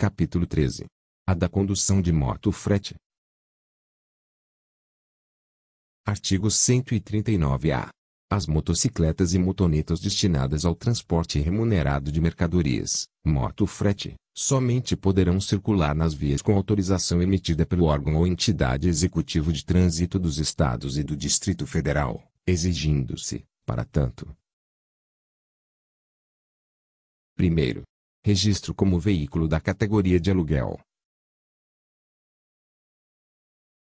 Capítulo 13. A da condução de moto-frete. Artigo 139-A. As motocicletas e motonetas destinadas ao transporte remunerado de mercadorias, moto-frete, somente poderão circular nas vias com autorização emitida pelo órgão ou entidade executivo de trânsito dos estados e do Distrito Federal, exigindo-se, para tanto, primeiro, registro como veículo da categoria de aluguel.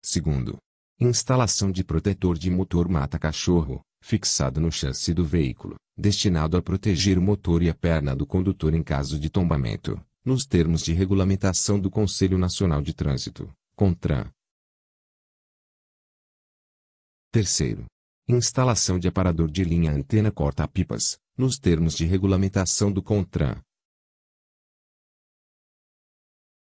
Segundo, instalação de protetor de motor mata-cachorro, fixado no chassi do veículo, destinado a proteger o motor e a perna do condutor em caso de tombamento, nos termos de regulamentação do Conselho Nacional de Trânsito, CONTRAN. Terceiro, instalação de aparador de linha antena corta-pipas, nos termos de regulamentação do CONTRAN,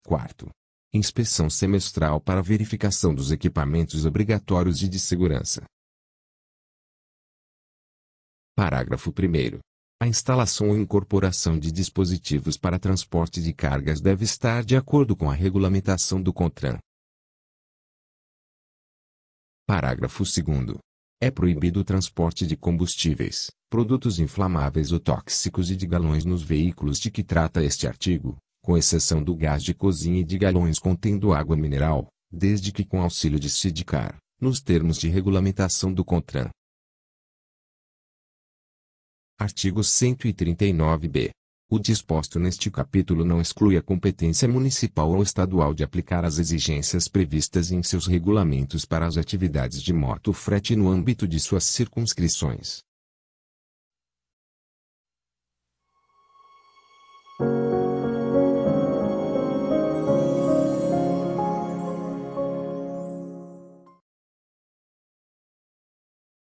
Quarto. Inspeção semestral para verificação dos equipamentos obrigatórios e de segurança. Parágrafo 1. A instalação ou incorporação de dispositivos para transporte de cargas deve estar de acordo com a regulamentação do CONTRAN. Parágrafo 2. É proibido o transporte de combustíveis, produtos inflamáveis ou tóxicos e de galões nos veículos de que trata este artigo, com exceção do gás de cozinha e de galões contendo água mineral, desde que com auxílio de SIDCAR, nos termos de regulamentação do CONTRAN. Artigo 139b. O disposto neste capítulo não exclui a competência municipal ou estadual de aplicar as exigências previstas em seus regulamentos para as atividades de moto frete no âmbito de suas circunscrições.